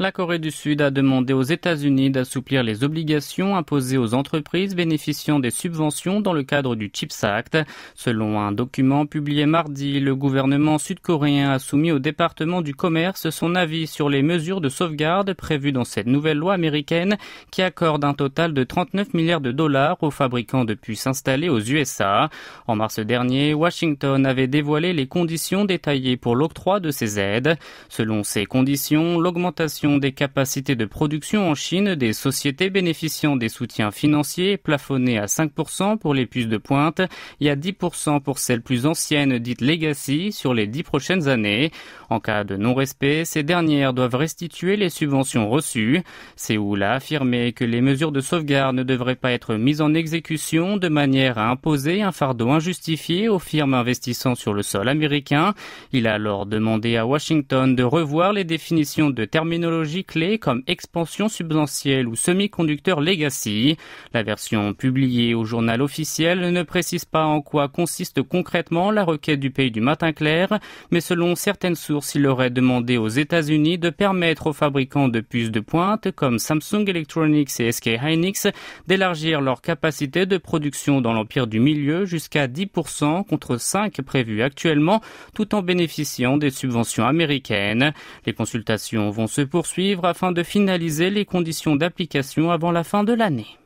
La Corée du Sud a demandé aux États-Unis d'assouplir les obligations imposées aux entreprises bénéficiant des subventions dans le cadre du CHIPS Act. Selon un document publié mardi, le gouvernement sud-coréen a soumis au département du commerce son avis sur les mesures de sauvegarde prévues dans cette nouvelle loi américaine qui accorde un total de 39 milliards de dollars aux fabricants de puces installés aux USA. En mars dernier, Washington avait dévoilé les conditions détaillées pour l'octroi de ces aides. Selon ces conditions, l'augmentation des capacités de production en Chine des sociétés bénéficiant des soutiens financiers plafonnés à 5% pour les puces de pointe et à 10% pour celles plus anciennes dites legacy sur les 10 prochaines années. En cas de non-respect, ces dernières doivent restituer les subventions reçues. Séoul a affirmé que les mesures de sauvegarde ne devraient pas être mises en exécution de manière à imposer un fardeau injustifié aux firmes investissant sur le sol américain. Il a alors demandé à Washington de revoir les définitions de terminologie clés comme expansion substantielle ou semi-conducteur legacy. La version publiée au journal officiel ne précise pas en quoi consiste concrètement la requête du pays du matin clair, mais selon certaines sources, il aurait demandé aux États-Unis de permettre aux fabricants de puces de pointe comme Samsung Electronics et SK Hynix d'élargir leur capacité de production dans l'empire du milieu jusqu'à 10% contre 5 prévus actuellement, tout en bénéficiant des subventions américaines. Les consultations vont se poursuivre poursuivre afin de finaliser les conditions d'application avant la fin de l'année.